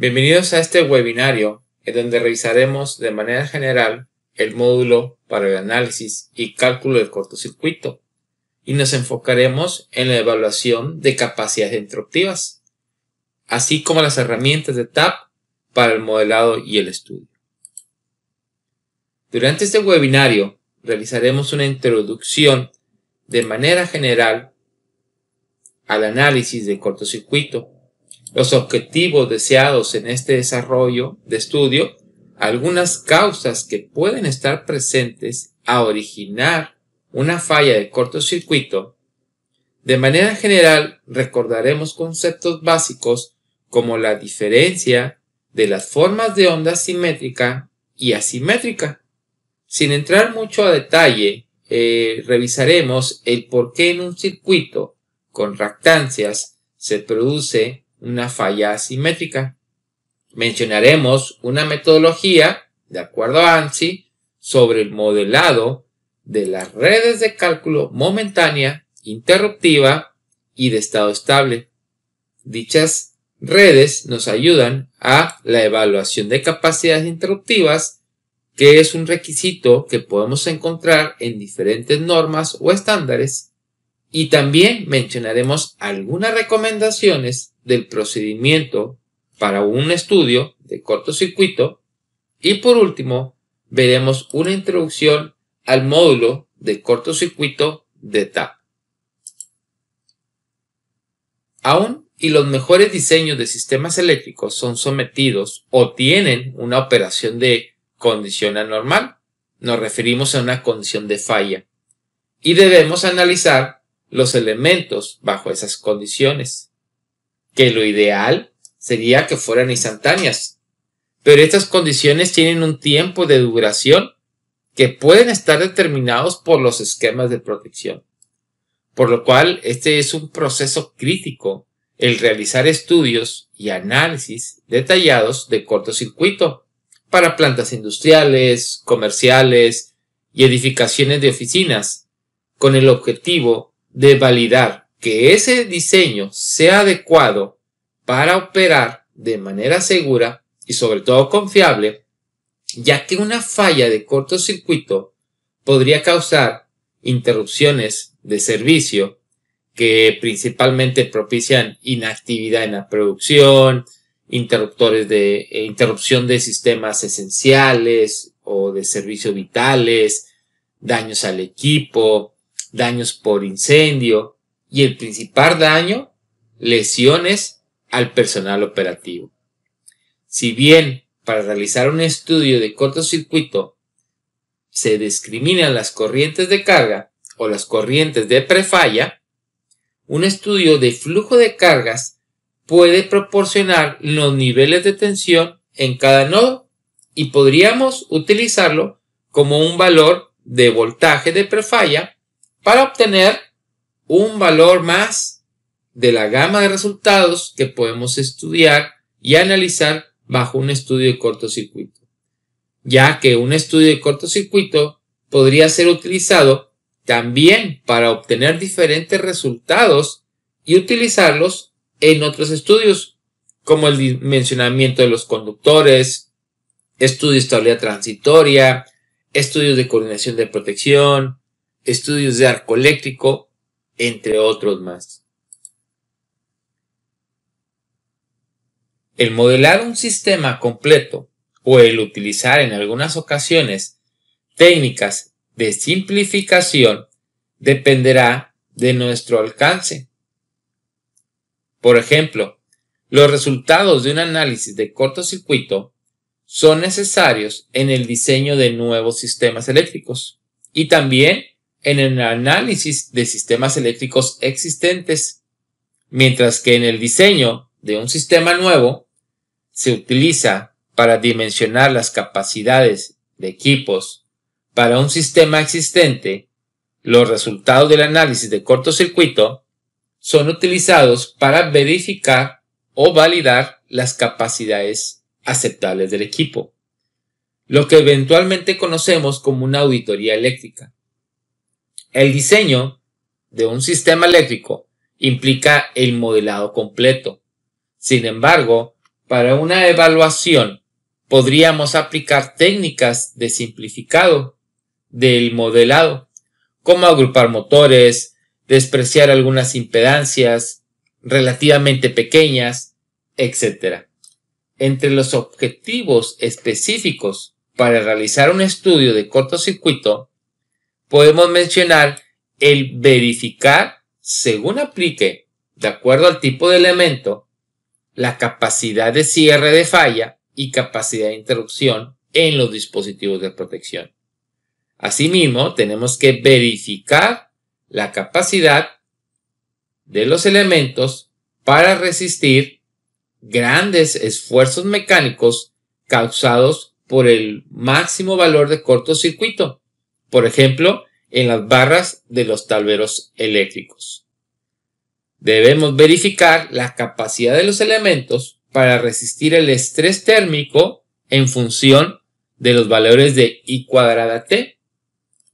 Bienvenidos a este webinario en donde revisaremos de manera general el módulo para el análisis y cálculo del cortocircuito y nos enfocaremos en la evaluación de capacidades interruptivas, así como las herramientas de TAP para el modelado y el estudio. Durante este webinario realizaremos una introducción de manera general al análisis de cortocircuito los objetivos deseados en este desarrollo de estudio, algunas causas que pueden estar presentes a originar una falla de cortocircuito. De manera general, recordaremos conceptos básicos como la diferencia de las formas de onda simétrica y asimétrica. Sin entrar mucho a detalle, eh, revisaremos el por qué en un circuito con ractancias se produce una falla asimétrica. Mencionaremos una metodología, de acuerdo a ANSI, sobre el modelado de las redes de cálculo momentánea, interruptiva y de estado estable. Dichas redes nos ayudan a la evaluación de capacidades interruptivas, que es un requisito que podemos encontrar en diferentes normas o estándares. Y también mencionaremos algunas recomendaciones del procedimiento para un estudio de cortocircuito y por último veremos una introducción al módulo de cortocircuito de TAP. Aún y los mejores diseños de sistemas eléctricos son sometidos o tienen una operación de condición anormal, nos referimos a una condición de falla, y debemos analizar los elementos bajo esas condiciones que lo ideal sería que fueran instantáneas. Pero estas condiciones tienen un tiempo de duración que pueden estar determinados por los esquemas de protección. Por lo cual, este es un proceso crítico, el realizar estudios y análisis detallados de cortocircuito para plantas industriales, comerciales y edificaciones de oficinas, con el objetivo de validar que ese diseño sea adecuado para operar de manera segura y sobre todo confiable, ya que una falla de cortocircuito podría causar interrupciones de servicio que principalmente propician inactividad en la producción, interruptores de eh, interrupción de sistemas esenciales o de servicios vitales, daños al equipo, daños por incendio, y el principal daño, lesiones al personal operativo. Si bien para realizar un estudio de cortocircuito se discriminan las corrientes de carga o las corrientes de prefalla, un estudio de flujo de cargas puede proporcionar los niveles de tensión en cada nodo y podríamos utilizarlo como un valor de voltaje de prefalla para obtener un valor más de la gama de resultados que podemos estudiar y analizar bajo un estudio de cortocircuito, ya que un estudio de cortocircuito podría ser utilizado también para obtener diferentes resultados y utilizarlos en otros estudios, como el dimensionamiento de los conductores, estudios de estabilidad transitoria, estudios de coordinación de protección, estudios de arco eléctrico, entre otros más. El modelar un sistema completo o el utilizar en algunas ocasiones técnicas de simplificación dependerá de nuestro alcance. Por ejemplo, los resultados de un análisis de cortocircuito son necesarios en el diseño de nuevos sistemas eléctricos y también en el análisis de sistemas eléctricos existentes, mientras que en el diseño de un sistema nuevo se utiliza para dimensionar las capacidades de equipos para un sistema existente, los resultados del análisis de cortocircuito son utilizados para verificar o validar las capacidades aceptables del equipo, lo que eventualmente conocemos como una auditoría eléctrica. El diseño de un sistema eléctrico implica el modelado completo. Sin embargo, para una evaluación podríamos aplicar técnicas de simplificado del modelado, como agrupar motores, despreciar algunas impedancias relativamente pequeñas, etc. Entre los objetivos específicos para realizar un estudio de cortocircuito podemos mencionar el verificar según aplique, de acuerdo al tipo de elemento, la capacidad de cierre de falla y capacidad de interrupción en los dispositivos de protección. Asimismo, tenemos que verificar la capacidad de los elementos para resistir grandes esfuerzos mecánicos causados por el máximo valor de cortocircuito por ejemplo, en las barras de los talberos eléctricos. Debemos verificar la capacidad de los elementos para resistir el estrés térmico en función de los valores de I cuadrada T,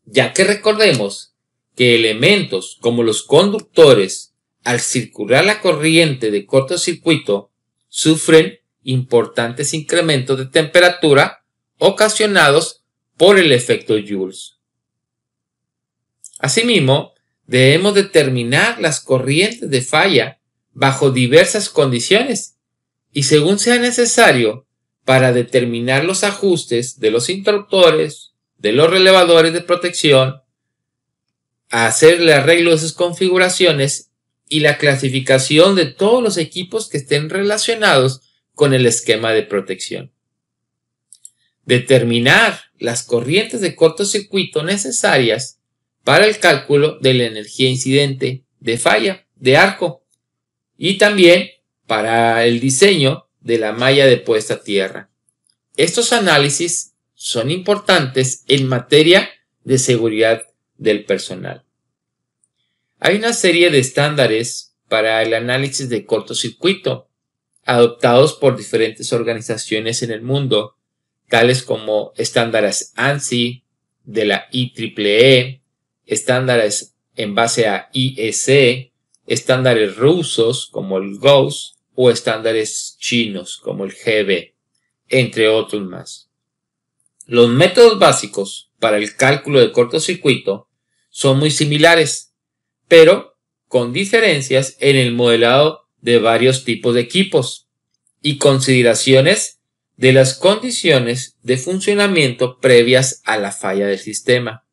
ya que recordemos que elementos como los conductores, al circular la corriente de cortocircuito, sufren importantes incrementos de temperatura ocasionados por el efecto Joules. Asimismo, debemos determinar las corrientes de falla bajo diversas condiciones y según sea necesario para determinar los ajustes de los interruptores, de los relevadores de protección, hacer el arreglo de sus configuraciones y la clasificación de todos los equipos que estén relacionados con el esquema de protección. Determinar las corrientes de cortocircuito necesarias para el cálculo de la energía incidente de falla de arco y también para el diseño de la malla de puesta a tierra. Estos análisis son importantes en materia de seguridad del personal. Hay una serie de estándares para el análisis de cortocircuito adoptados por diferentes organizaciones en el mundo, tales como estándares ANSI, de la IEEE, estándares en base a IEC, estándares rusos como el GOES o estándares chinos como el GB, entre otros más. Los métodos básicos para el cálculo de cortocircuito son muy similares, pero con diferencias en el modelado de varios tipos de equipos y consideraciones de las condiciones de funcionamiento previas a la falla del sistema.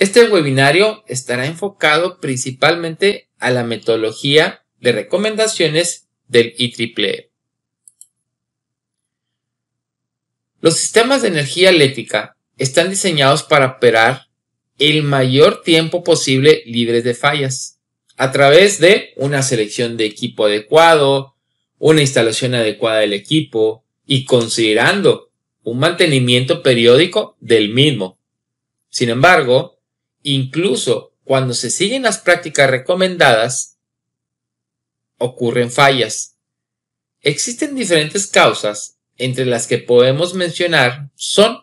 Este webinario estará enfocado principalmente a la metodología de recomendaciones del IEEE. E. Los sistemas de energía eléctrica están diseñados para operar el mayor tiempo posible libres de fallas, a través de una selección de equipo adecuado, una instalación adecuada del equipo y considerando un mantenimiento periódico del mismo. Sin embargo, incluso cuando se siguen las prácticas recomendadas, ocurren fallas. Existen diferentes causas, entre las que podemos mencionar son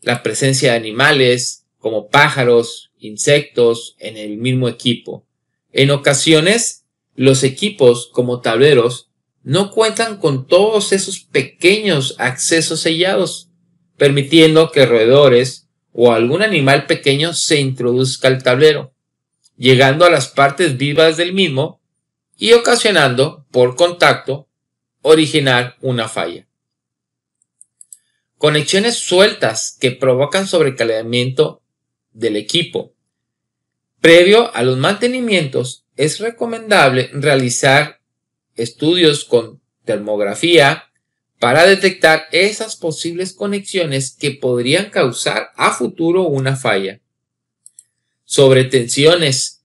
la presencia de animales, como pájaros, insectos, en el mismo equipo. En ocasiones, los equipos, como tableros, no cuentan con todos esos pequeños accesos sellados, permitiendo que roedores, o algún animal pequeño se introduzca al tablero, llegando a las partes vivas del mismo y ocasionando, por contacto, originar una falla. Conexiones sueltas que provocan sobrecalentamiento del equipo. Previo a los mantenimientos, es recomendable realizar estudios con termografía, para detectar esas posibles conexiones que podrían causar a futuro una falla. Sobre tensiones,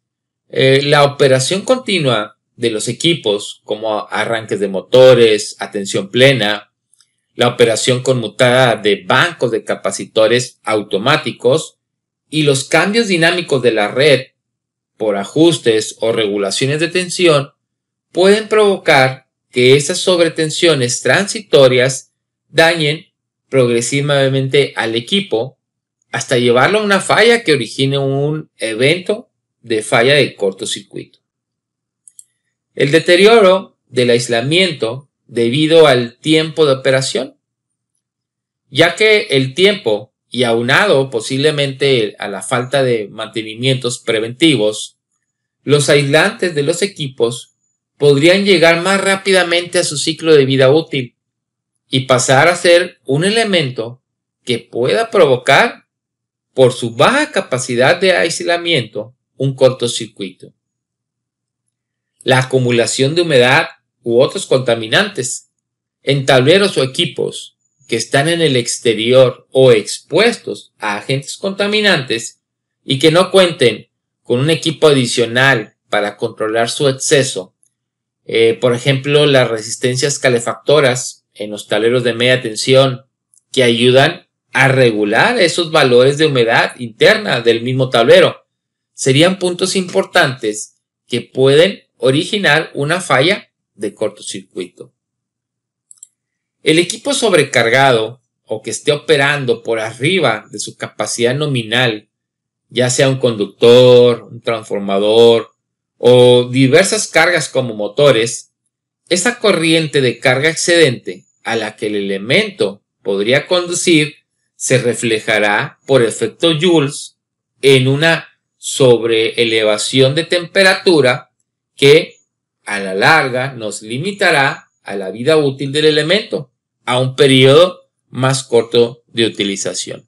eh, la operación continua de los equipos, como arranques de motores, atención plena, la operación conmutada de bancos de capacitores automáticos y los cambios dinámicos de la red por ajustes o regulaciones de tensión pueden provocar que esas sobretensiones transitorias dañen progresivamente al equipo hasta llevarlo a una falla que origine un evento de falla de cortocircuito. El deterioro del aislamiento debido al tiempo de operación, ya que el tiempo y aunado posiblemente a la falta de mantenimientos preventivos, los aislantes de los equipos podrían llegar más rápidamente a su ciclo de vida útil y pasar a ser un elemento que pueda provocar, por su baja capacidad de aislamiento, un cortocircuito. La acumulación de humedad u otros contaminantes en tableros o equipos que están en el exterior o expuestos a agentes contaminantes y que no cuenten con un equipo adicional para controlar su exceso eh, por ejemplo, las resistencias calefactoras en los tableros de media tensión que ayudan a regular esos valores de humedad interna del mismo tablero. Serían puntos importantes que pueden originar una falla de cortocircuito. El equipo sobrecargado o que esté operando por arriba de su capacidad nominal, ya sea un conductor, un transformador, o diversas cargas como motores, esa corriente de carga excedente a la que el elemento podría conducir se reflejará por efecto Joules en una sobreelevación de temperatura que a la larga nos limitará a la vida útil del elemento a un periodo más corto de utilización.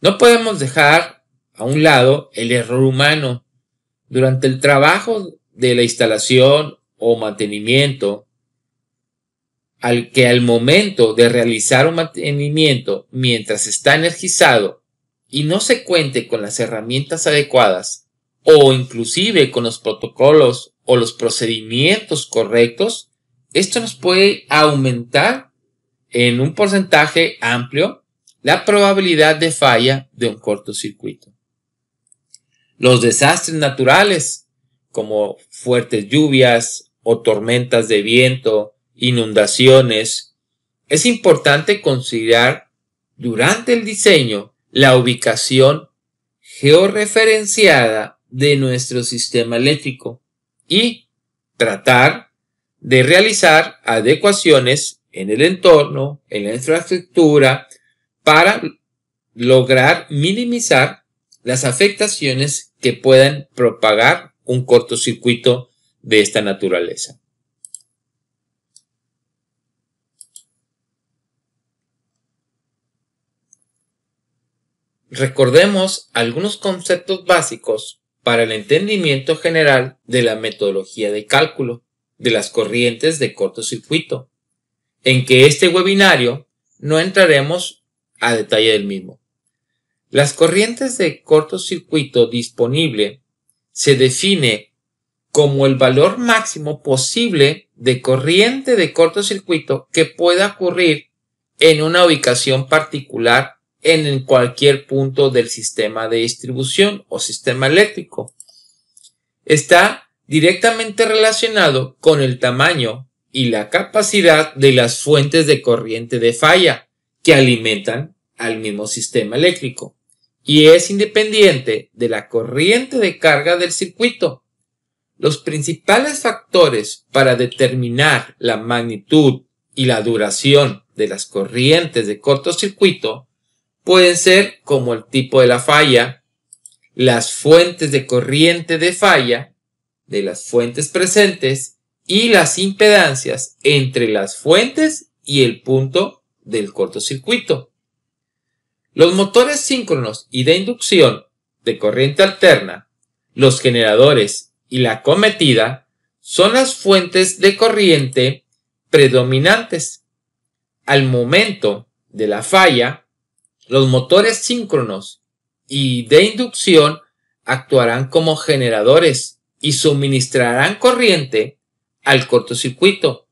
No podemos dejar a un lado el error humano durante el trabajo de la instalación o mantenimiento, al que al momento de realizar un mantenimiento mientras está energizado y no se cuente con las herramientas adecuadas o inclusive con los protocolos o los procedimientos correctos, esto nos puede aumentar en un porcentaje amplio la probabilidad de falla de un cortocircuito. Los desastres naturales, como fuertes lluvias o tormentas de viento, inundaciones, es importante considerar durante el diseño la ubicación georreferenciada de nuestro sistema eléctrico y tratar de realizar adecuaciones en el entorno, en la infraestructura, para lograr minimizar las afectaciones que puedan propagar un cortocircuito de esta naturaleza. Recordemos algunos conceptos básicos para el entendimiento general de la metodología de cálculo de las corrientes de cortocircuito, en que este webinario no entraremos a detalle del mismo. Las corrientes de cortocircuito disponible se define como el valor máximo posible de corriente de cortocircuito que pueda ocurrir en una ubicación particular en cualquier punto del sistema de distribución o sistema eléctrico. Está directamente relacionado con el tamaño y la capacidad de las fuentes de corriente de falla que alimentan al mismo sistema eléctrico y es independiente de la corriente de carga del circuito. Los principales factores para determinar la magnitud y la duración de las corrientes de cortocircuito pueden ser como el tipo de la falla, las fuentes de corriente de falla, de las fuentes presentes y las impedancias entre las fuentes y el punto del cortocircuito. Los motores síncronos y de inducción de corriente alterna, los generadores y la cometida son las fuentes de corriente predominantes. Al momento de la falla, los motores síncronos y de inducción actuarán como generadores y suministrarán corriente al cortocircuito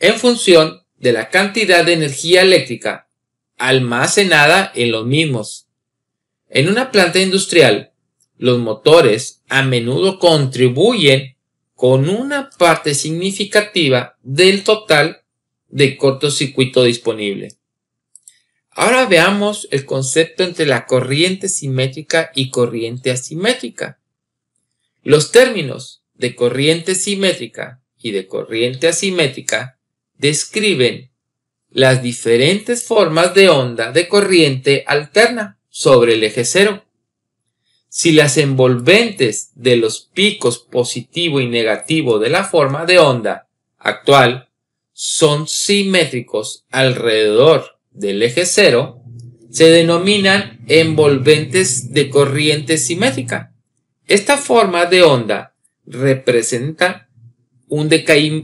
en función de la cantidad de energía eléctrica almacenada en los mismos. En una planta industrial, los motores a menudo contribuyen con una parte significativa del total de cortocircuito disponible. Ahora veamos el concepto entre la corriente simétrica y corriente asimétrica. Los términos de corriente simétrica y de corriente asimétrica describen las diferentes formas de onda de corriente alterna sobre el eje cero. Si las envolventes de los picos positivo y negativo de la forma de onda actual son simétricos alrededor del eje cero, se denominan envolventes de corriente simétrica. Esta forma de onda representa un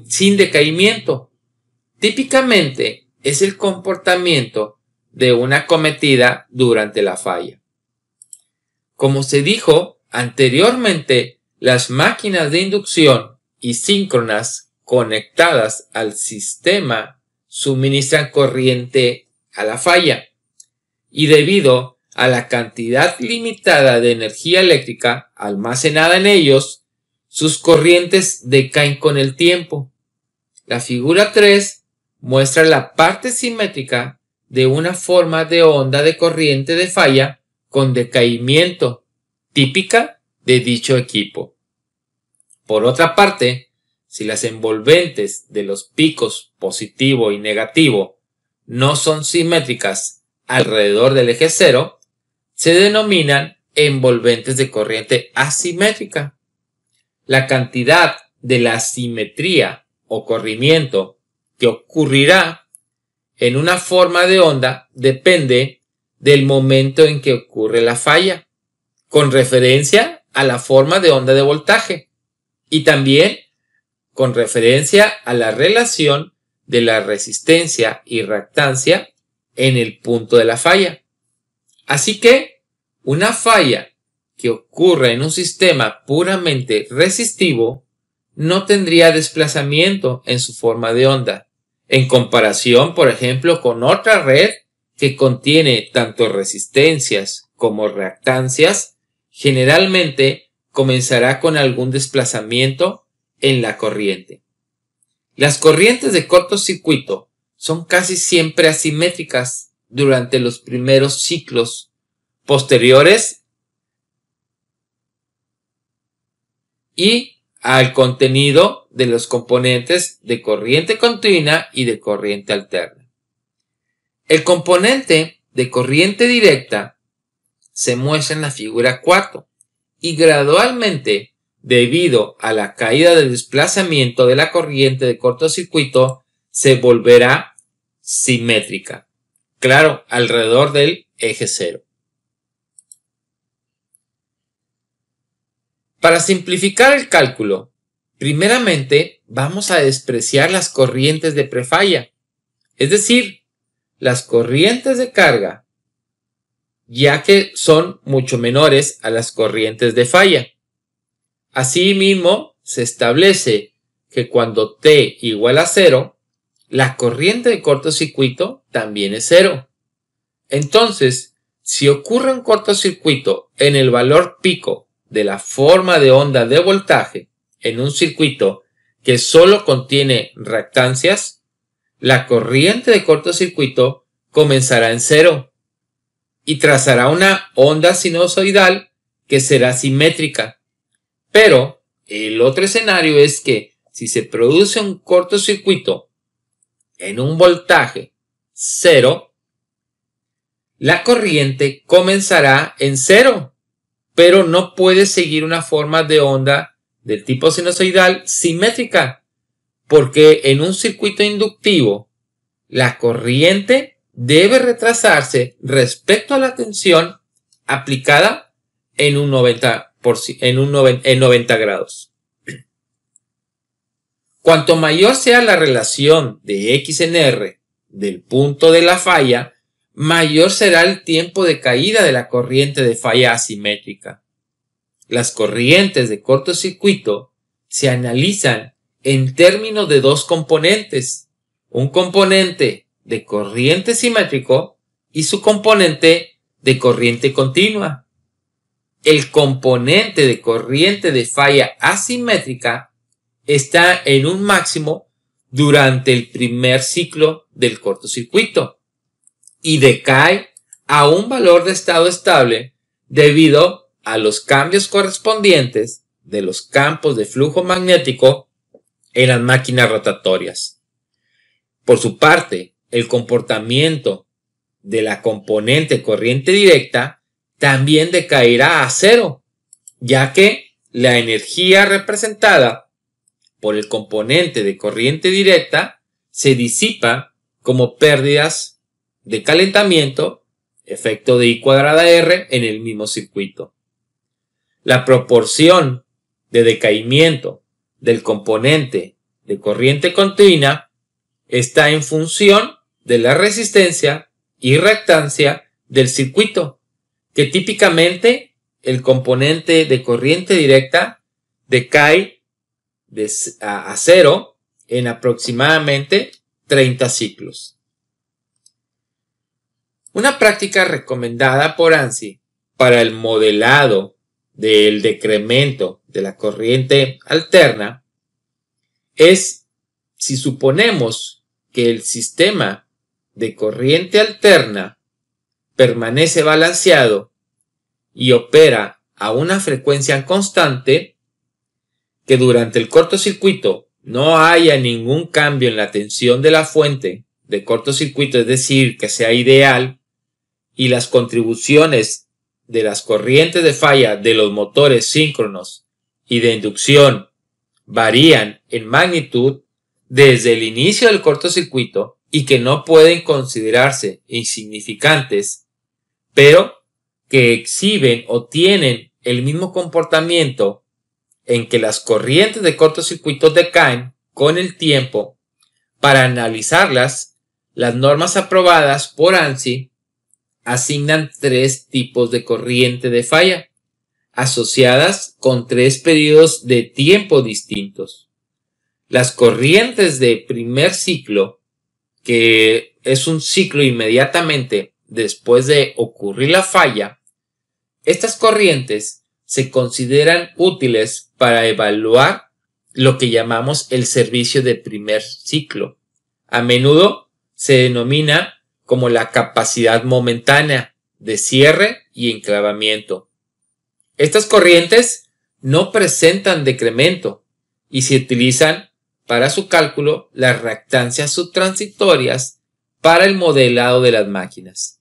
sin decaimiento. Típicamente es el comportamiento de una cometida durante la falla. Como se dijo anteriormente, las máquinas de inducción y síncronas conectadas al sistema suministran corriente a la falla y debido a la cantidad limitada de energía eléctrica almacenada en ellos, sus corrientes decaen con el tiempo. La figura 3 muestra la parte simétrica de una forma de onda de corriente de falla con decaimiento típica de dicho equipo. Por otra parte, si las envolventes de los picos positivo y negativo no son simétricas alrededor del eje cero, se denominan envolventes de corriente asimétrica. La cantidad de la simetría o corrimiento que ocurrirá en una forma de onda depende del momento en que ocurre la falla, con referencia a la forma de onda de voltaje y también con referencia a la relación de la resistencia y reactancia en el punto de la falla. Así que una falla que ocurra en un sistema puramente resistivo no tendría desplazamiento en su forma de onda, en comparación, por ejemplo, con otra red que contiene tanto resistencias como reactancias, generalmente comenzará con algún desplazamiento en la corriente. Las corrientes de cortocircuito son casi siempre asimétricas durante los primeros ciclos posteriores y al contenido de los componentes de corriente continua y de corriente alterna. El componente de corriente directa se muestra en la figura 4 y gradualmente, debido a la caída del desplazamiento de la corriente de cortocircuito, se volverá simétrica, claro, alrededor del eje 0. Para simplificar el cálculo, primeramente vamos a despreciar las corrientes de prefalla, es decir, las corrientes de carga, ya que son mucho menores a las corrientes de falla. Asimismo, se establece que cuando T igual a cero, la corriente de cortocircuito también es cero. Entonces, si ocurre un cortocircuito en el valor pico de la forma de onda de voltaje en un circuito que solo contiene reactancias, la corriente de cortocircuito comenzará en cero y trazará una onda sinusoidal que será simétrica. Pero el otro escenario es que si se produce un cortocircuito en un voltaje cero, la corriente comenzará en cero pero no puede seguir una forma de onda del tipo sinusoidal simétrica, porque en un circuito inductivo la corriente debe retrasarse respecto a la tensión aplicada en un 90, en un en 90 grados. Cuanto mayor sea la relación de X en R del punto de la falla mayor será el tiempo de caída de la corriente de falla asimétrica. Las corrientes de cortocircuito se analizan en términos de dos componentes, un componente de corriente simétrico y su componente de corriente continua. El componente de corriente de falla asimétrica está en un máximo durante el primer ciclo del cortocircuito y decae a un valor de estado estable debido a los cambios correspondientes de los campos de flujo magnético en las máquinas rotatorias. Por su parte, el comportamiento de la componente corriente directa también decaerá a cero, ya que la energía representada por el componente de corriente directa se disipa como pérdidas de calentamiento, efecto de I cuadrada R en el mismo circuito. La proporción de decaimiento del componente de corriente continua está en función de la resistencia y reactancia del circuito, que típicamente el componente de corriente directa decae a cero en aproximadamente 30 ciclos. Una práctica recomendada por ANSI para el modelado del decremento de la corriente alterna es si suponemos que el sistema de corriente alterna permanece balanceado y opera a una frecuencia constante, que durante el cortocircuito no haya ningún cambio en la tensión de la fuente de cortocircuito, es decir, que sea ideal, y las contribuciones de las corrientes de falla de los motores síncronos y de inducción varían en magnitud desde el inicio del cortocircuito y que no pueden considerarse insignificantes, pero que exhiben o tienen el mismo comportamiento en que las corrientes de cortocircuito decaen con el tiempo, para analizarlas, las normas aprobadas por ANSI asignan tres tipos de corriente de falla, asociadas con tres periodos de tiempo distintos. Las corrientes de primer ciclo, que es un ciclo inmediatamente después de ocurrir la falla, estas corrientes se consideran útiles para evaluar lo que llamamos el servicio de primer ciclo. A menudo se denomina como la capacidad momentánea de cierre y enclavamiento. Estas corrientes no presentan decremento y se utilizan para su cálculo las reactancias subtransitorias para el modelado de las máquinas.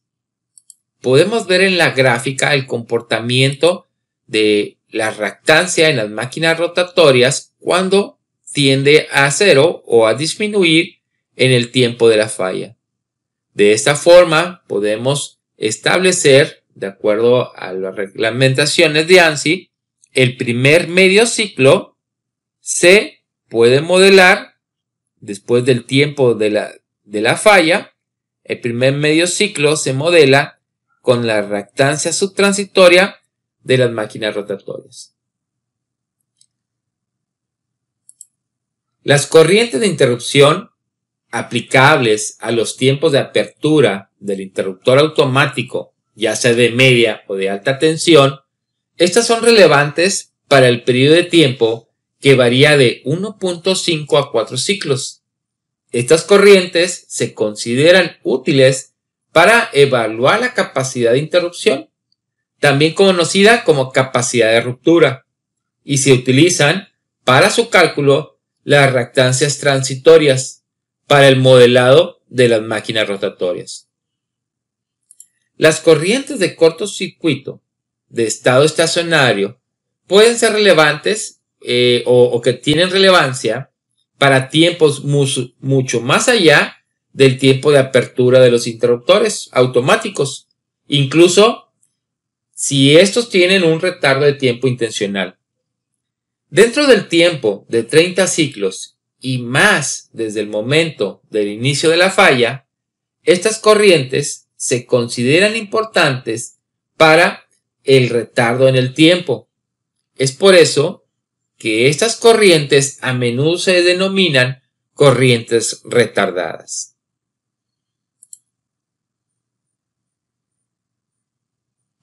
Podemos ver en la gráfica el comportamiento de la reactancia en las máquinas rotatorias cuando tiende a cero o a disminuir en el tiempo de la falla. De esta forma, podemos establecer, de acuerdo a las reglamentaciones de ANSI, el primer medio ciclo se puede modelar después del tiempo de la, de la falla. El primer medio ciclo se modela con la reactancia subtransitoria de las máquinas rotatorias. Las corrientes de interrupción aplicables a los tiempos de apertura del interruptor automático, ya sea de media o de alta tensión, estas son relevantes para el periodo de tiempo que varía de 1.5 a 4 ciclos. Estas corrientes se consideran útiles para evaluar la capacidad de interrupción, también conocida como capacidad de ruptura, y se utilizan para su cálculo las reactancias transitorias, para el modelado de las máquinas rotatorias. Las corrientes de cortocircuito de estado estacionario pueden ser relevantes eh, o, que tienen relevancia para tiempos mucho, mucho más allá del tiempo de apertura de los interruptores automáticos, incluso si estos tienen un retardo de tiempo intencional. Dentro del tiempo de 30 ciclos y más desde el momento del inicio de la falla, estas corrientes se consideran importantes para el retardo en el tiempo. Es por eso que estas corrientes a menudo se denominan corrientes retardadas.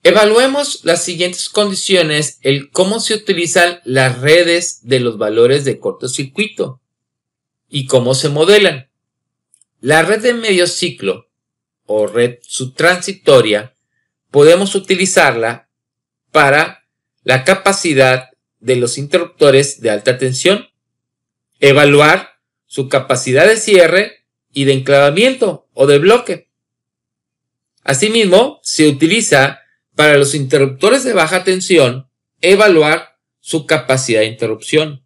Evaluemos las siguientes condiciones el cómo se utilizan las redes de los valores de cortocircuito y cómo se modelan. La red de medio ciclo o red subtransitoria podemos utilizarla para la capacidad de los interruptores de alta tensión, evaluar su capacidad de cierre y de enclavamiento o de bloque. Asimismo, se utiliza para los interruptores de baja tensión evaluar su capacidad de interrupción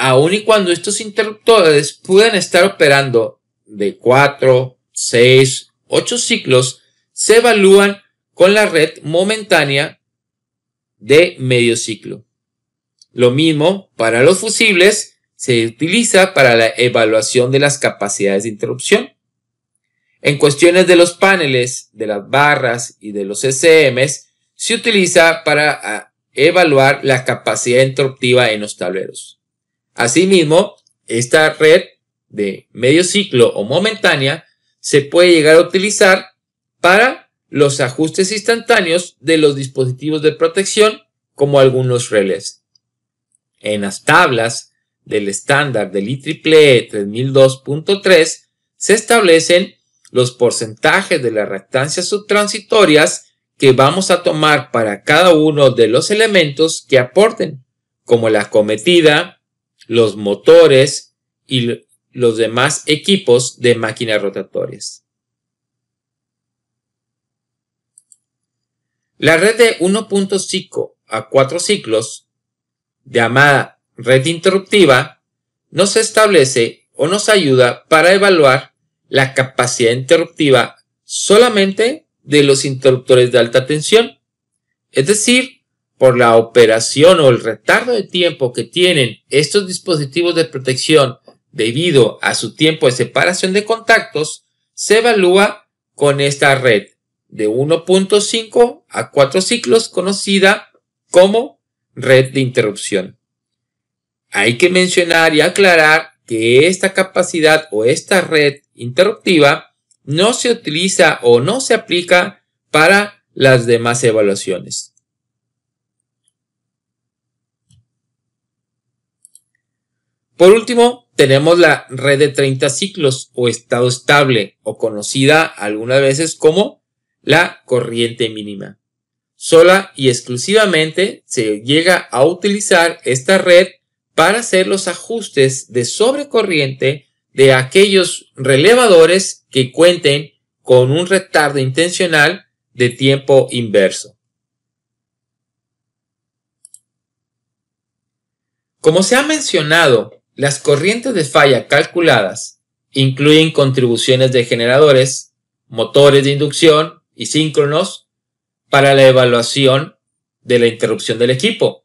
aun y cuando estos interruptores puedan estar operando de 4, 6, 8 ciclos, se evalúan con la red momentánea de medio ciclo. Lo mismo para los fusibles se utiliza para la evaluación de las capacidades de interrupción. En cuestiones de los paneles, de las barras y de los SMs, se utiliza para ah, evaluar la capacidad interruptiva en los tableros. Asimismo, esta red de medio ciclo o momentánea se puede llegar a utilizar para los ajustes instantáneos de los dispositivos de protección como algunos relés. En las tablas del estándar del IEEE 3002.3 e se establecen los porcentajes de las reactancias subtransitorias que vamos a tomar para cada uno de los elementos que aporten, como la cometida, los motores y los demás equipos de máquinas rotatorias. La red de 1.5 a 4 ciclos, llamada red interruptiva, nos establece o nos ayuda para evaluar la capacidad interruptiva solamente de los interruptores de alta tensión, es decir, por la operación o el retardo de tiempo que tienen estos dispositivos de protección debido a su tiempo de separación de contactos, se evalúa con esta red de 1.5 a 4 ciclos conocida como red de interrupción. Hay que mencionar y aclarar que esta capacidad o esta red interruptiva no se utiliza o no se aplica para las demás evaluaciones. Por último, tenemos la red de 30 ciclos o estado estable o conocida algunas veces como la corriente mínima. Sola y exclusivamente se llega a utilizar esta red para hacer los ajustes de sobrecorriente de aquellos relevadores que cuenten con un retardo intencional de tiempo inverso. Como se ha mencionado, las corrientes de falla calculadas incluyen contribuciones de generadores, motores de inducción y síncronos para la evaluación de la interrupción del equipo.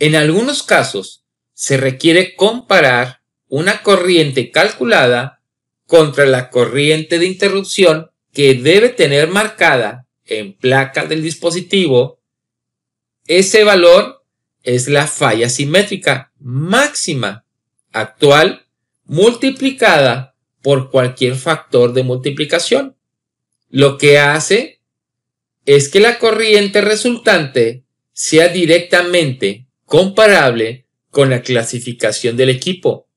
En algunos casos, se requiere comparar una corriente calculada contra la corriente de interrupción que debe tener marcada en placa del dispositivo. Ese valor es la falla simétrica máxima actual multiplicada por cualquier factor de multiplicación. Lo que hace es que la corriente resultante sea directamente comparable con la clasificación del equipo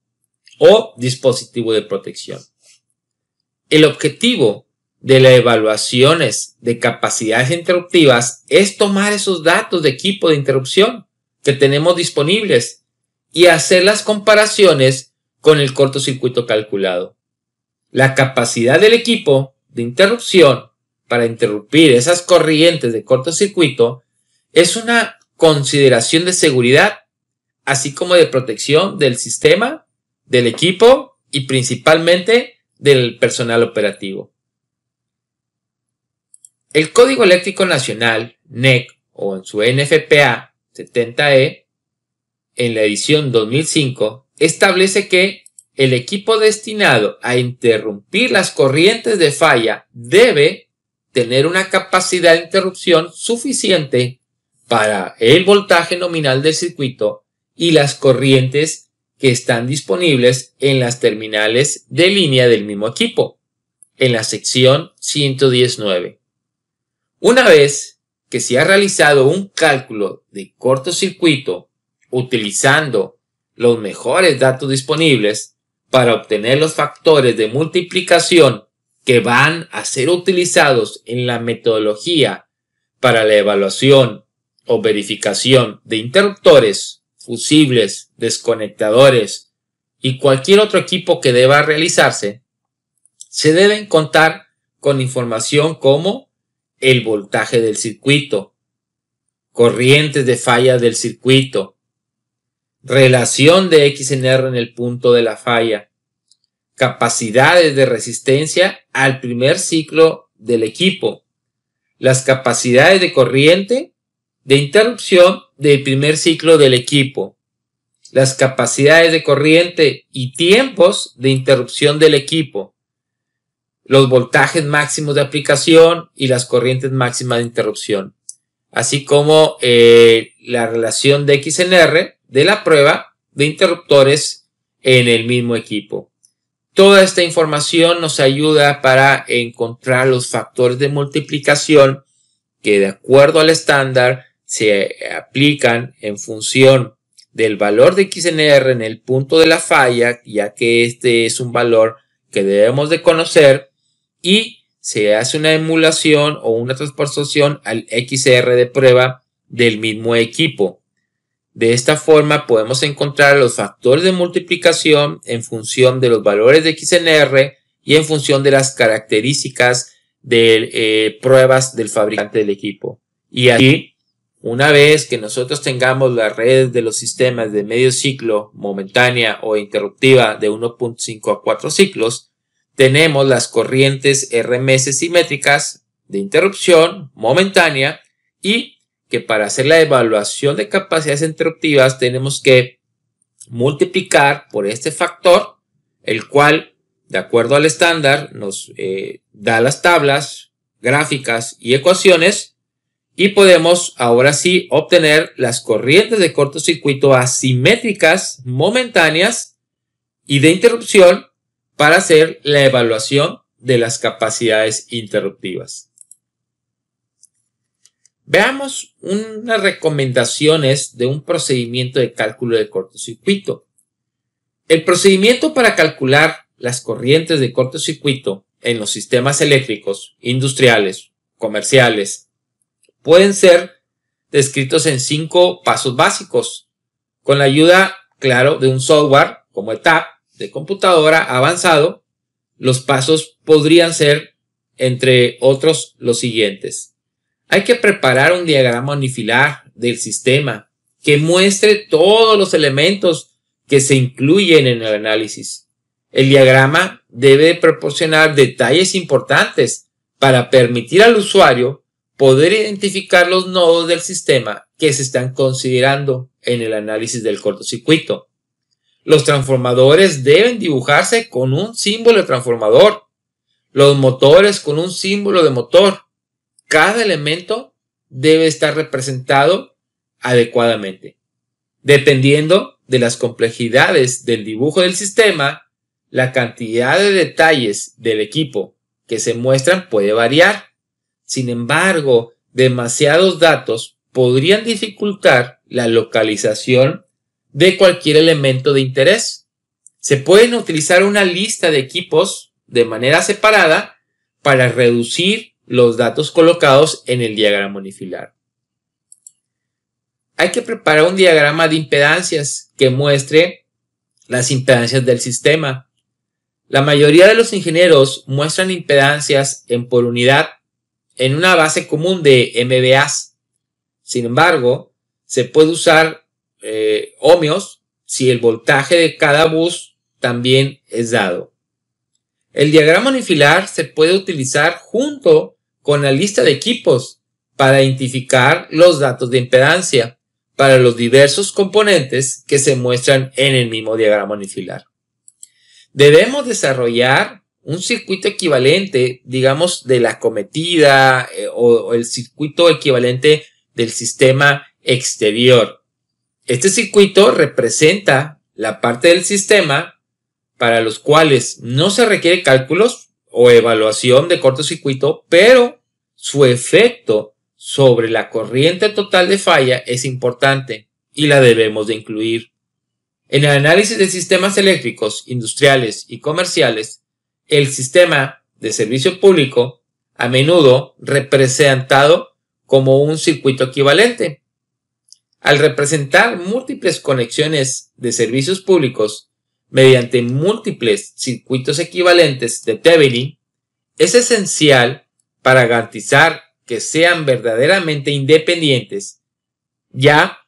o dispositivo de protección. El objetivo de las evaluaciones de capacidades interruptivas es tomar esos datos de equipo de interrupción que tenemos disponibles y hacer las comparaciones con el cortocircuito calculado. La capacidad del equipo de interrupción para interrumpir esas corrientes de cortocircuito es una consideración de seguridad, así como de protección del sistema, del equipo y principalmente del personal operativo. El Código Eléctrico Nacional, NEC, o en su NFPA 70E, en la edición 2005, establece que el equipo destinado a interrumpir las corrientes de falla debe tener una capacidad de interrupción suficiente para el voltaje nominal del circuito y las corrientes que están disponibles en las terminales de línea del mismo equipo, en la sección 119. Una vez que se ha realizado un cálculo de cortocircuito utilizando los mejores datos disponibles para obtener los factores de multiplicación que van a ser utilizados en la metodología para la evaluación o verificación de interruptores, fusibles, desconectadores y cualquier otro equipo que deba realizarse, se deben contar con información como el voltaje del circuito, corrientes de falla del circuito, relación de X en R en el punto de la falla, capacidades de resistencia al primer ciclo del equipo, las capacidades de corriente de interrupción del primer ciclo del equipo, las capacidades de corriente y tiempos de interrupción del equipo, los voltajes máximos de aplicación y las corrientes máximas de interrupción, así como eh, la relación de X en R de la prueba de interruptores en el mismo equipo. Toda esta información nos ayuda para encontrar los factores de multiplicación que de acuerdo al estándar se aplican en función del valor de XNR en el punto de la falla, ya que este es un valor que debemos de conocer y se hace una emulación o una transposición al XR de prueba del mismo equipo. De esta forma podemos encontrar los factores de multiplicación en función de los valores de XNR y en función de las características de eh, pruebas del fabricante del equipo. Y aquí, una vez que nosotros tengamos las redes de los sistemas de medio ciclo momentánea o interruptiva de 1.5 a 4 ciclos, tenemos las corrientes RMS simétricas de interrupción momentánea y que para hacer la evaluación de capacidades interruptivas tenemos que multiplicar por este factor, el cual, de acuerdo al estándar, nos eh, da las tablas, gráficas y ecuaciones, y podemos ahora sí obtener las corrientes de cortocircuito asimétricas momentáneas y de interrupción para hacer la evaluación de las capacidades interruptivas. Veamos unas recomendaciones de un procedimiento de cálculo de cortocircuito. El procedimiento para calcular las corrientes de cortocircuito en los sistemas eléctricos, industriales, comerciales, pueden ser descritos en cinco pasos básicos, con la ayuda, claro, de un software como ETAP de computadora avanzado, los pasos podrían ser, entre otros, los siguientes. Hay que preparar un diagrama unifilar del sistema que muestre todos los elementos que se incluyen en el análisis. El diagrama debe proporcionar detalles importantes para permitir al usuario poder identificar los nodos del sistema que se están considerando en el análisis del cortocircuito. Los transformadores deben dibujarse con un símbolo de transformador, los motores con un símbolo de motor cada elemento debe estar representado adecuadamente. Dependiendo de las complejidades del dibujo del sistema, la cantidad de detalles del equipo que se muestran puede variar. Sin embargo, demasiados datos podrían dificultar la localización de cualquier elemento de interés. Se pueden utilizar una lista de equipos de manera separada para reducir los datos colocados en el diagrama unifilar. Hay que preparar un diagrama de impedancias que muestre las impedancias del sistema. La mayoría de los ingenieros muestran impedancias en por unidad en una base común de MBAs. Sin embargo, se puede usar eh, ohmios si el voltaje de cada bus también es dado. El diagrama unifilar se puede utilizar junto con la lista de equipos para identificar los datos de impedancia para los diversos componentes que se muestran en el mismo diagrama unifilar. Debemos desarrollar un circuito equivalente, digamos, de la cometida eh, o, o el circuito equivalente del sistema exterior. Este circuito representa la parte del sistema para los cuales no se requiere cálculos, o evaluación de cortocircuito, pero su efecto sobre la corriente total de falla es importante y la debemos de incluir. En el análisis de sistemas eléctricos, industriales y comerciales, el sistema de servicio público a menudo representado como un circuito equivalente. Al representar múltiples conexiones de servicios públicos, mediante múltiples circuitos equivalentes de Thevenin es esencial para garantizar que sean verdaderamente independientes, ya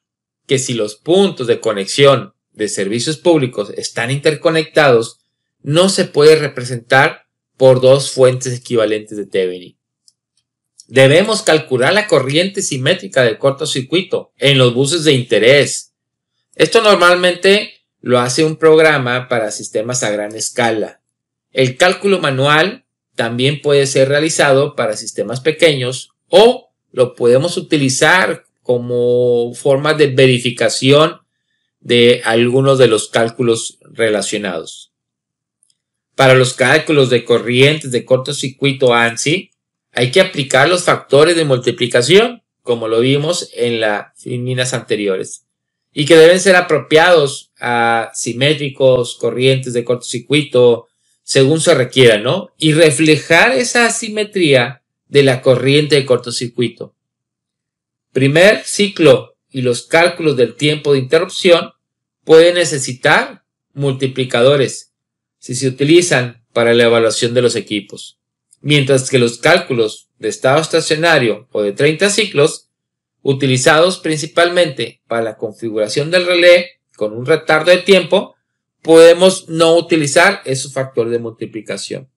que si los puntos de conexión de servicios públicos están interconectados, no se puede representar por dos fuentes equivalentes de Thevenin. Debemos calcular la corriente simétrica del cortocircuito en los buses de interés. Esto normalmente lo hace un programa para sistemas a gran escala. El cálculo manual también puede ser realizado para sistemas pequeños o lo podemos utilizar como forma de verificación de algunos de los cálculos relacionados. Para los cálculos de corrientes de cortocircuito ANSI, hay que aplicar los factores de multiplicación, como lo vimos en las minas anteriores y que deben ser apropiados a simétricos, corrientes de cortocircuito, según se requiera, ¿no? Y reflejar esa asimetría de la corriente de cortocircuito. Primer ciclo y los cálculos del tiempo de interrupción pueden necesitar multiplicadores si se utilizan para la evaluación de los equipos, mientras que los cálculos de estado estacionario o de 30 ciclos utilizados principalmente para la configuración del relé con un retardo de tiempo, podemos no utilizar ese factor de multiplicación.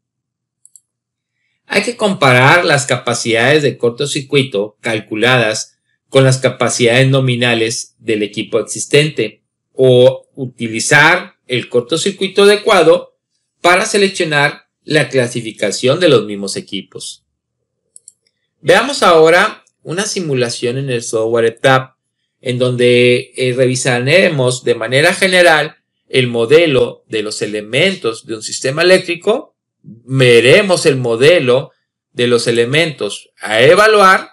Hay que comparar las capacidades de cortocircuito calculadas con las capacidades nominales del equipo existente o utilizar el cortocircuito adecuado para seleccionar la clasificación de los mismos equipos. Veamos ahora una simulación en el software TAP, en donde eh, revisaremos de manera general el modelo de los elementos de un sistema eléctrico, veremos el modelo de los elementos a evaluar,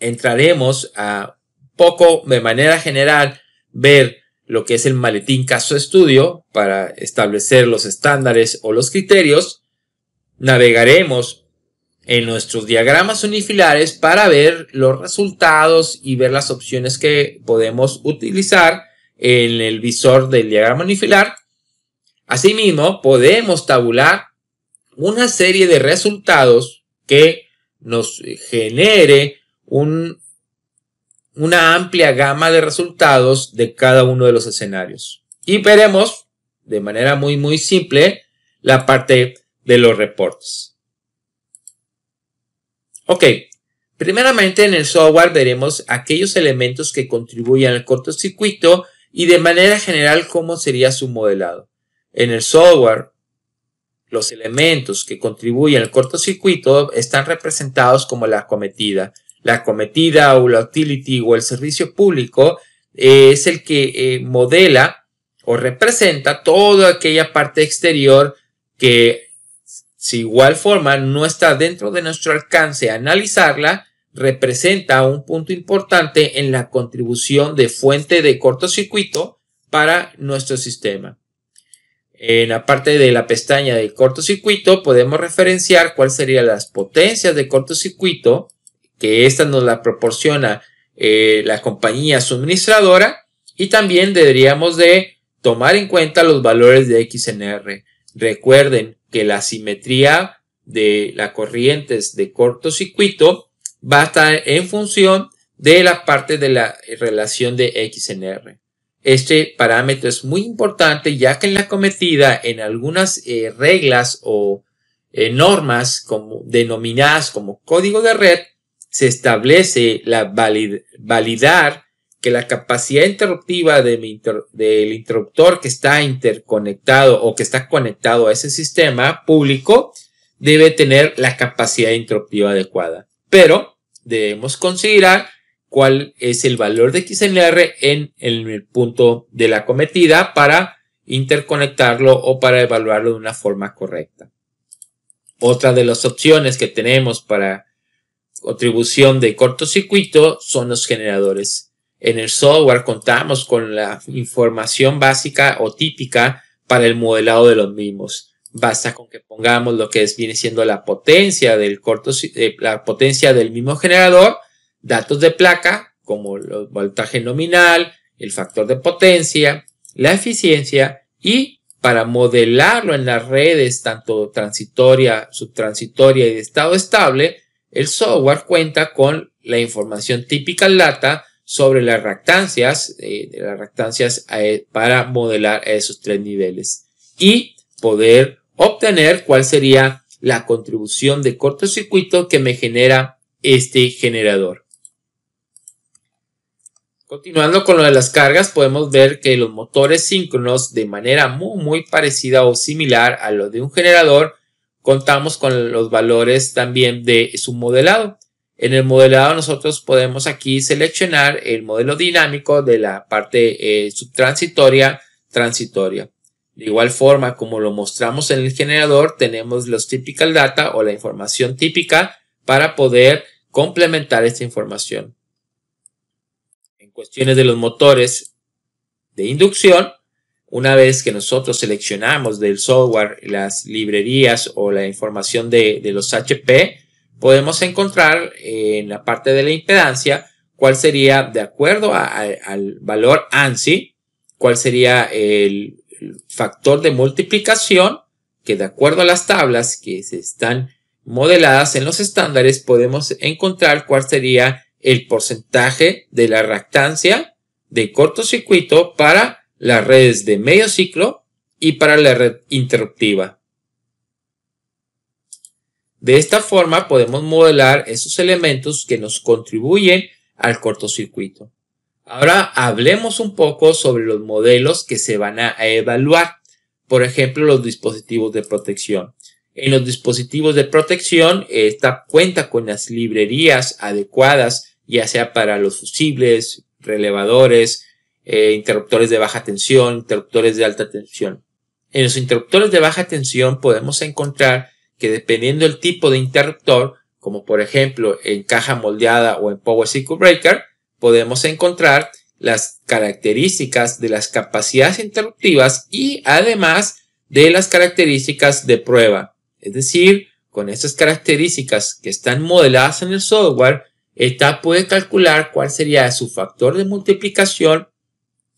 entraremos a poco de manera general ver lo que es el maletín caso estudio para establecer los estándares o los criterios, navegaremos en nuestros diagramas unifilares para ver los resultados y ver las opciones que podemos utilizar en el visor del diagrama unifilar. Asimismo, podemos tabular una serie de resultados que nos genere una amplia gama de resultados de cada uno de los escenarios. Y veremos de manera muy, muy simple la parte de los reportes. Ok, primeramente en el software veremos aquellos elementos que contribuyen al cortocircuito y de manera general cómo sería su modelado. En el software, los elementos que contribuyen al cortocircuito están representados como la cometida. La cometida o la utility o el servicio público es el que eh, modela o representa toda aquella parte exterior que si igual forma no está dentro de nuestro alcance analizarla, representa un punto importante en la contribución de fuente de cortocircuito para nuestro sistema. En la parte de la pestaña de cortocircuito podemos referenciar cuáles serían las potencias de cortocircuito, que esta nos la proporciona eh, la compañía suministradora, y también deberíamos de tomar en cuenta los valores de XNR. Recuerden que la simetría de las corrientes de cortocircuito va a estar en función de la parte de la relación de X en R. Este parámetro es muy importante ya que en la cometida en algunas eh, reglas o eh, normas como, denominadas como código de red se establece la valid validar que la capacidad interruptiva del interruptor que está interconectado o que está conectado a ese sistema público debe tener la capacidad interruptiva adecuada. Pero debemos considerar cuál es el valor de XNR en el punto de la cometida para interconectarlo o para evaluarlo de una forma correcta. Otra de las opciones que tenemos para contribución de cortocircuito son los generadores en el software contamos con la información básica o típica para el modelado de los mismos. Basta con que pongamos lo que viene siendo la potencia del corto, eh, la potencia del mismo generador, datos de placa como el voltaje nominal, el factor de potencia, la eficiencia y para modelarlo en las redes, tanto transitoria, subtransitoria y de estado estable, el software cuenta con la información típica lata sobre las reactancias, eh, las reactancias eh, para modelar esos tres niveles y poder obtener cuál sería la contribución de cortocircuito que me genera este generador. Continuando con lo de las cargas, podemos ver que los motores síncronos de manera muy, muy parecida o similar a lo de un generador, contamos con los valores también de su modelado. En el modelado nosotros podemos aquí seleccionar el modelo dinámico de la parte eh, subtransitoria, transitoria. De igual forma, como lo mostramos en el generador, tenemos los typical data o la información típica para poder complementar esta información. En cuestiones de los motores de inducción, una vez que nosotros seleccionamos del software las librerías o la información de los HP, podemos encontrar en la parte de la impedancia cuál sería, de acuerdo al valor ANSI, cuál sería el, factor de multiplicación que de acuerdo a las tablas que se están modeladas en los estándares podemos encontrar cuál sería el porcentaje de la reactancia de cortocircuito para las redes de medio ciclo y para la red interruptiva. De esta forma podemos modelar esos elementos que nos contribuyen al cortocircuito. Ahora hablemos un poco sobre los modelos que se van a evaluar. Por ejemplo, los dispositivos de protección. En los dispositivos de protección, esta cuenta con las librerías adecuadas, ya sea para los fusibles, relevadores, eh, interruptores de baja tensión, interruptores de alta tensión. En los interruptores de baja tensión podemos encontrar que dependiendo del tipo de interruptor, como por ejemplo en caja moldeada o en Power Circuit Breaker, podemos encontrar las características de las capacidades interruptivas y además de las características de prueba. Es decir, con estas características que están modeladas en el software, esta puede calcular cuál sería su factor de multiplicación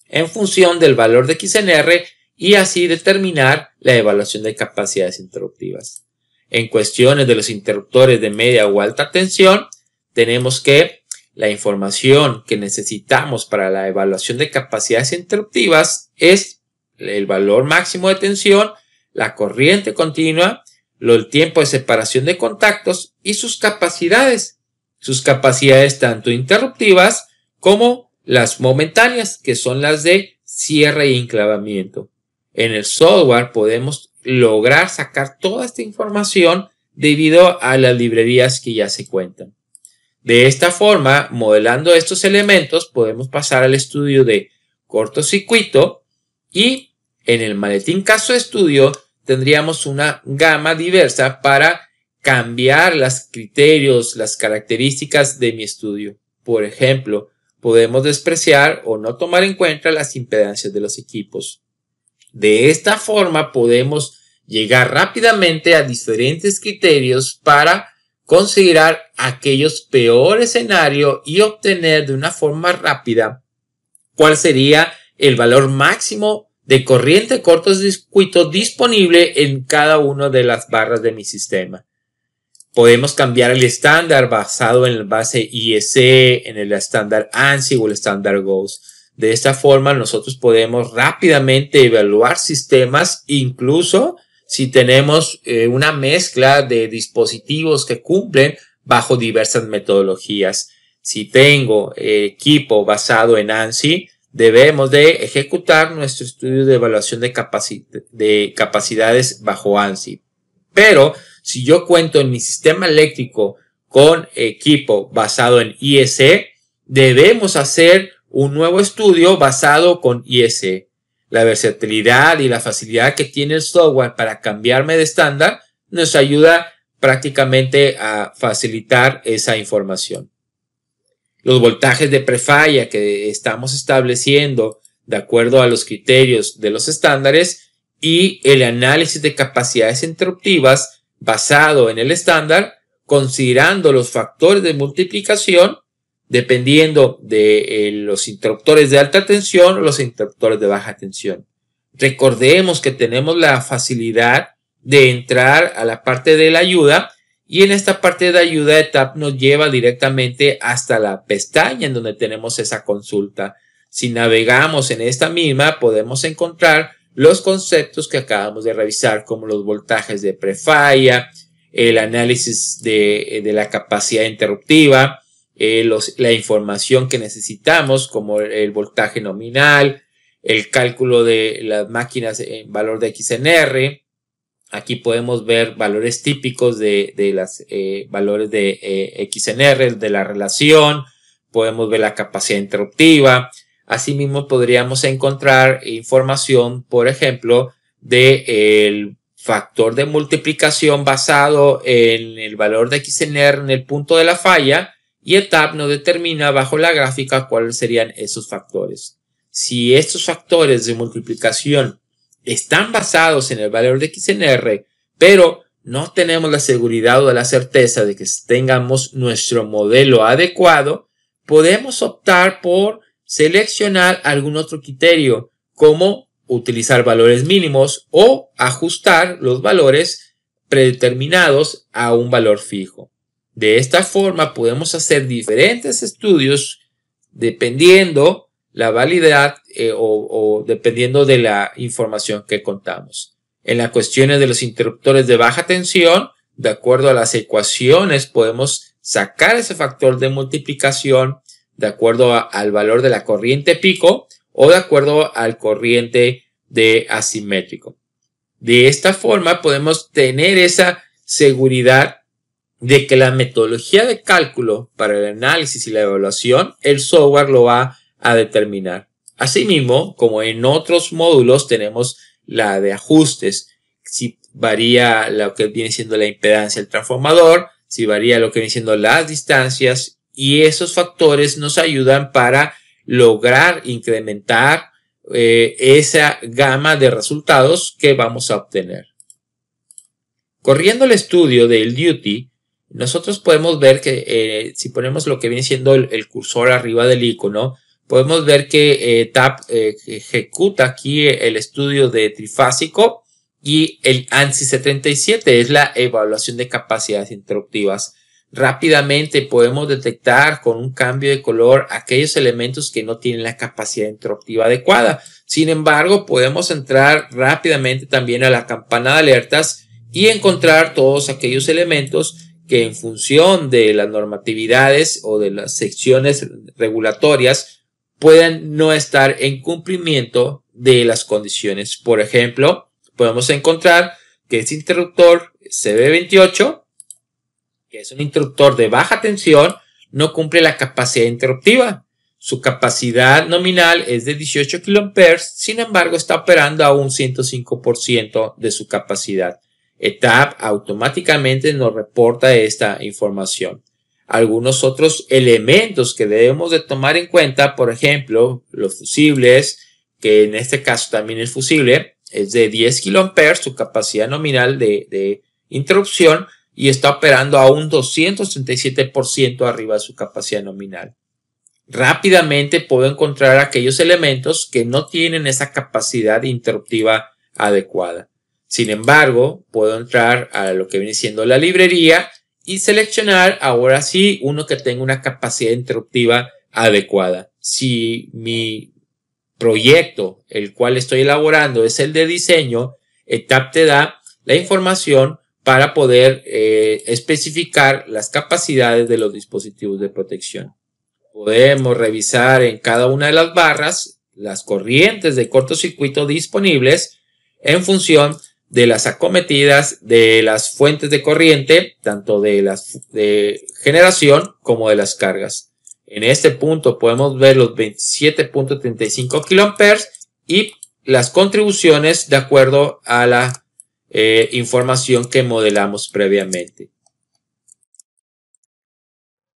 en función del valor de XNR y así determinar la evaluación de capacidades interruptivas en cuestiones de los interruptores de media o alta tensión, tenemos que la información que necesitamos para la evaluación de capacidades interruptivas es el valor máximo de tensión, la corriente continua, el tiempo de separación de contactos y sus capacidades. Sus capacidades tanto interruptivas como las momentáneas, que son las de cierre y e enclavamiento. En el software podemos lograr sacar toda esta información debido a las librerías que ya se cuentan. De esta forma, modelando estos elementos, podemos pasar al estudio de cortocircuito y en el maletín caso estudio tendríamos una gama diversa para cambiar los criterios, las características de mi estudio. Por ejemplo, podemos despreciar o no tomar en cuenta las impedancias de los equipos. De esta forma podemos llegar rápidamente a diferentes criterios para considerar aquellos peores escenarios y obtener de una forma rápida cuál sería el valor máximo de corriente circuito disponible en cada una de las barras de mi sistema. Podemos cambiar el estándar basado en la base IEC, en el estándar ANSI o el estándar GOES. De esta forma nosotros podemos rápidamente evaluar sistemas, incluso si tenemos eh, una mezcla de dispositivos que cumplen bajo diversas metodologías. Si tengo eh, equipo basado en ANSI, debemos de ejecutar nuestro estudio de evaluación de, de capacidades bajo ANSI. Pero si yo cuento en mi sistema eléctrico con equipo basado en ISE, debemos hacer un nuevo estudio basado con ISE. La versatilidad y la facilidad que tiene el software para cambiarme de estándar nos ayuda prácticamente a facilitar esa información. Los voltajes de prefalla que estamos estableciendo de acuerdo a los criterios de los estándares y el análisis de capacidades interruptivas basado en el estándar, considerando los factores de multiplicación dependiendo de eh, los interruptores de alta tensión o los interruptores de baja tensión. Recordemos que tenemos la facilidad de entrar a la parte de la ayuda y en esta parte de ayuda de TAP nos lleva directamente hasta la pestaña en donde tenemos esa consulta. Si navegamos en esta misma podemos encontrar los conceptos que acabamos de revisar como los voltajes de prefalla, el análisis de la capacidad interruptiva, eh, la información que necesitamos, como el, voltaje nominal, el cálculo de las máquinas en valor de XNR. Aquí podemos ver valores típicos de, de las eh, valores de eh, XNR, de la relación. Podemos ver la capacidad interruptiva. Asimismo, podríamos encontrar información, por ejemplo, del el factor de multiplicación basado en el valor de XNR en el punto de la falla y el nos determina bajo la gráfica cuáles serían esos factores. Si estos factores de multiplicación están basados en el valor de XNR, pero no tenemos la seguridad o la certeza de que tengamos nuestro modelo adecuado, podemos optar por seleccionar algún otro criterio, como utilizar valores mínimos o ajustar los valores predeterminados a un valor fijo. De esta forma podemos hacer diferentes estudios dependiendo la validad eh, o, dependiendo de la información que contamos. En las cuestiones de los interruptores de baja tensión, de acuerdo a las ecuaciones, podemos sacar ese factor de multiplicación de acuerdo al valor de la corriente pico o de acuerdo al corriente de asimétrico. De esta forma podemos tener esa seguridad de que la metodología de cálculo para el análisis y la evaluación, el software lo va a determinar. Asimismo, como en otros módulos tenemos la de ajustes, si varía lo que viene siendo la impedancia del transformador, si varía lo que viene siendo las distancias y esos factores nos ayudan para lograr incrementar eh, esa gama de resultados que vamos a obtener. Corriendo el estudio del duty, nosotros podemos ver que eh, si ponemos lo que viene siendo el, cursor arriba del icono, podemos ver que eh, TAP eh, ejecuta aquí el estudio de trifásico y el ANSI 77 es la evaluación de capacidades interruptivas. Rápidamente podemos detectar con un cambio de color aquellos elementos que no tienen la capacidad interruptiva adecuada. Sin embargo, podemos entrar rápidamente también a la campana de alertas y encontrar todos aquellos elementos que en función de las normatividades o de las secciones regulatorias puedan no estar en cumplimiento de las condiciones. Por ejemplo, podemos encontrar que este interruptor CB28, que es un interruptor de baja tensión, no cumple la capacidad interruptiva. Su capacidad nominal es de 18 kA, sin embargo está operando a un 105% de su capacidad. ETAP automáticamente nos reporta esta información. Algunos otros elementos que debemos de tomar en cuenta, por ejemplo, los fusibles, que en este caso también es fusible es de 10 kA, su capacidad nominal de, de interrupción, y está operando a un 237% arriba de su capacidad nominal. Rápidamente puedo encontrar aquellos elementos que no tienen esa capacidad interruptiva adecuada. Sin embargo, puedo entrar a lo que viene siendo la librería y seleccionar ahora sí uno que tenga una capacidad interruptiva adecuada. Si mi proyecto, el cual estoy elaborando, es el de diseño, ETAP te da la información para poder eh, especificar las capacidades de los dispositivos de protección. Podemos revisar en cada una de las barras las corrientes de cortocircuito disponibles en función de las acometidas de las fuentes de corriente, tanto de las de generación como de las cargas. En este punto podemos ver los 27.35 kA y las contribuciones de acuerdo a la eh, información que modelamos previamente.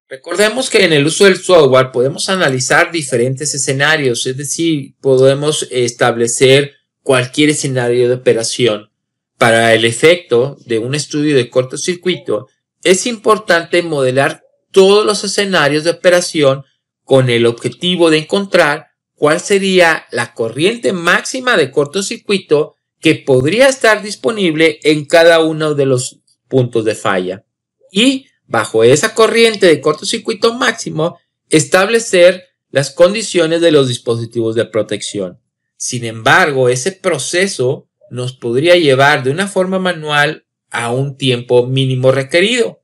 Recordemos que en el uso del software podemos analizar diferentes escenarios, es decir, podemos establecer cualquier escenario de operación. Para el efecto de un estudio de cortocircuito, es importante modelar todos los escenarios de operación con el objetivo de encontrar cuál sería la corriente máxima de cortocircuito que podría estar disponible en cada uno de los puntos de falla. Y bajo esa corriente de cortocircuito máximo, establecer las condiciones de los dispositivos de protección. Sin embargo, ese proceso nos podría llevar de una forma manual a un tiempo mínimo requerido.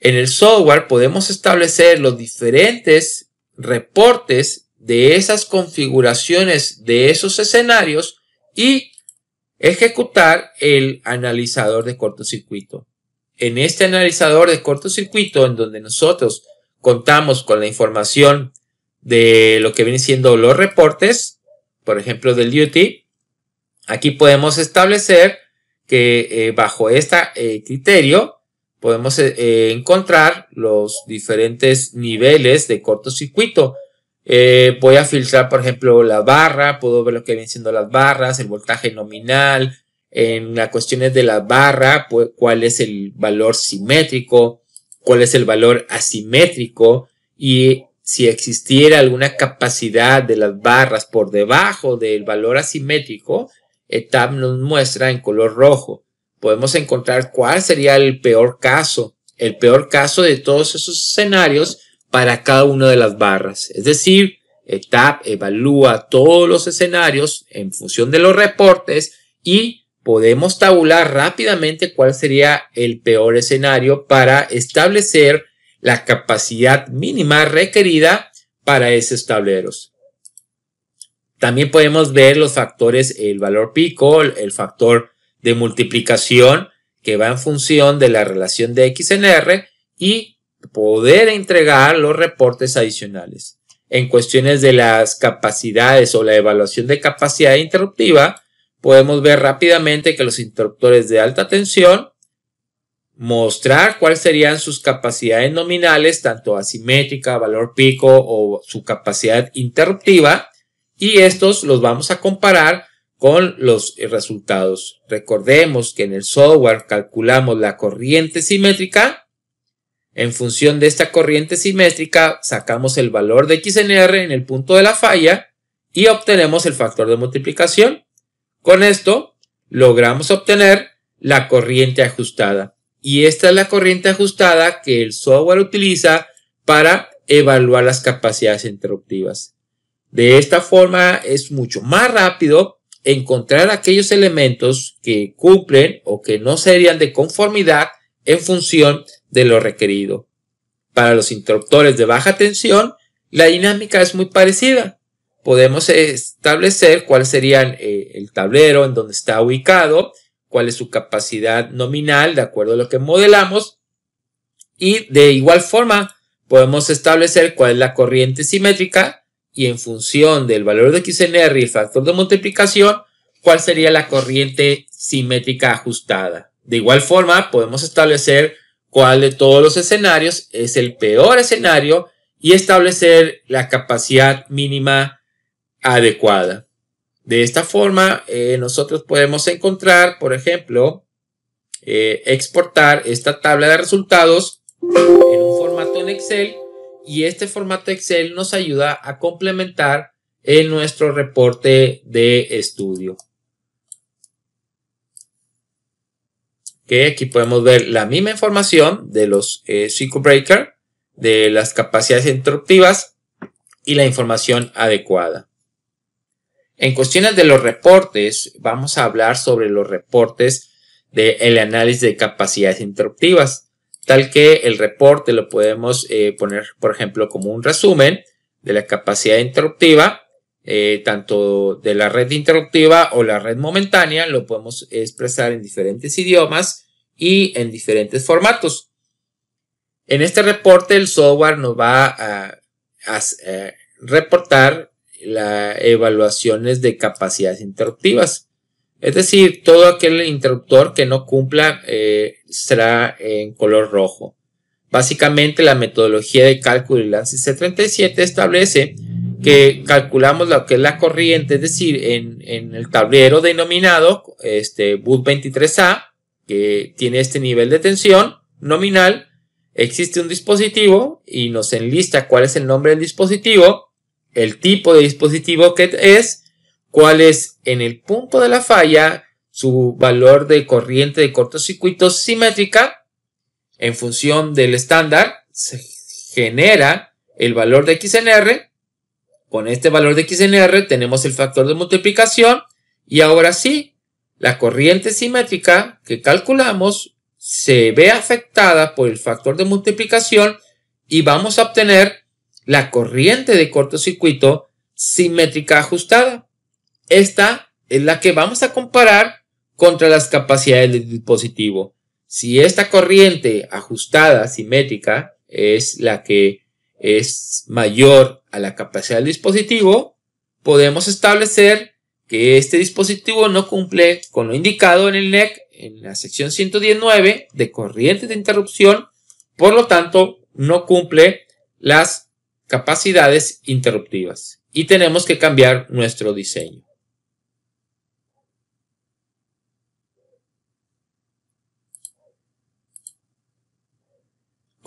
En el software podemos establecer los diferentes reportes de esas configuraciones de esos escenarios y ejecutar el analizador de cortocircuito. En este analizador de cortocircuito, en donde nosotros contamos con la información de lo que vienen siendo los reportes, por ejemplo del duty, Aquí podemos establecer que eh, bajo este eh, criterio podemos eh, encontrar los diferentes niveles de cortocircuito. voy a filtrar, por ejemplo, la barra, puedo ver lo que vienen siendo las barras, el voltaje nominal, en las cuestiones de la barra, pues, cuál es el valor simétrico, cuál es el valor asimétrico y si existiera alguna capacidad de las barras por debajo del valor asimétrico, ETAP nos muestra en color rojo. Podemos encontrar cuál sería el peor caso, el peor caso de todos esos escenarios para cada una de las barras. Es decir, ETAP evalúa todos los escenarios en función de los reportes y podemos tabular rápidamente cuál sería el peor escenario para establecer la capacidad mínima requerida para esos tableros. También podemos ver los factores, el valor pico, el factor de multiplicación que va en función de la relación de X en R y poder entregar los reportes adicionales. En cuestiones de las capacidades o la evaluación de capacidad interruptiva, podemos ver rápidamente que los interruptores de alta tensión mostrar cuáles serían sus capacidades nominales, tanto asimétrica, valor pico o su capacidad interruptiva, y estos los vamos a comparar con los resultados. Recordemos que en el software calculamos la corriente simétrica. En función de esta corriente simétrica sacamos el valor de XNR en el punto de la falla y obtenemos el factor de multiplicación. Con esto logramos obtener la corriente ajustada. Y esta es la corriente ajustada que el software utiliza para evaluar las capacidades interruptivas. De esta forma es mucho más rápido encontrar aquellos elementos que cumplen o que no serían de conformidad en función de lo requerido. Para los interruptores de baja tensión, la dinámica es muy parecida. Podemos establecer cuál sería eh, el tablero en donde está ubicado, cuál es su capacidad nominal de acuerdo a lo que modelamos y de igual forma podemos establecer cuál es la corriente simétrica y en función del valor de XNR y el factor de multiplicación, cuál sería la corriente simétrica ajustada. De igual forma, podemos establecer cuál de todos los escenarios es el peor escenario y establecer la capacidad mínima adecuada. De esta forma, eh, nosotros podemos encontrar, por ejemplo, eh, exportar esta tabla de resultados en un formato en Excel y este formato Excel nos ayuda a complementar en nuestro reporte de estudio. Que aquí podemos ver la misma información de los eh, Circuit Breaker, de las capacidades interruptivas y la información adecuada. En cuestiones de los reportes, vamos a hablar sobre los reportes del análisis de capacidades interruptivas tal que el reporte lo podemos eh, poner, por ejemplo, como un resumen de la capacidad interruptiva, eh, tanto de la red interruptiva o la red momentánea, lo podemos expresar en diferentes idiomas y en diferentes formatos. En este reporte el software nos va a reportar las evaluaciones de capacidades interruptivas. Es decir, todo aquel interruptor que no cumpla eh, será en color rojo. Básicamente la metodología de cálculo del ANSI C37 establece que calculamos lo que es la corriente, es decir, en, el tablero denominado este, bus 23A, que tiene este nivel de tensión nominal, existe un dispositivo y nos enlista cuál es el nombre del dispositivo, el tipo de dispositivo que es, cuál es en el punto de la falla su valor de corriente de cortocircuito simétrica en función del estándar se genera el valor de XNR con este valor de XNR tenemos el factor de multiplicación y ahora sí la corriente simétrica que calculamos se ve afectada por el factor de multiplicación y vamos a obtener la corriente de cortocircuito simétrica ajustada. Esta es la que vamos a comparar contra las capacidades del dispositivo. Si esta corriente ajustada, simétrica, es la que es mayor a la capacidad del dispositivo, podemos establecer que este dispositivo no cumple con lo indicado en el NEC en la sección 119 de corriente de interrupción, por lo tanto no cumple las capacidades interruptivas y tenemos que cambiar nuestro diseño.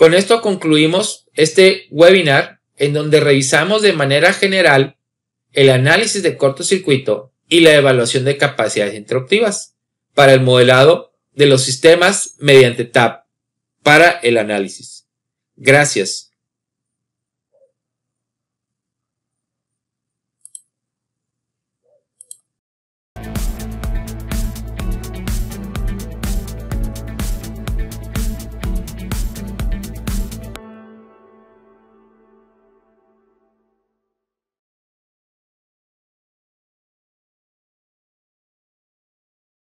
Con esto concluimos este webinar en donde revisamos de manera general el análisis de cortocircuito y la evaluación de capacidades interruptivas para el modelado de los sistemas mediante TAP para el análisis. Gracias.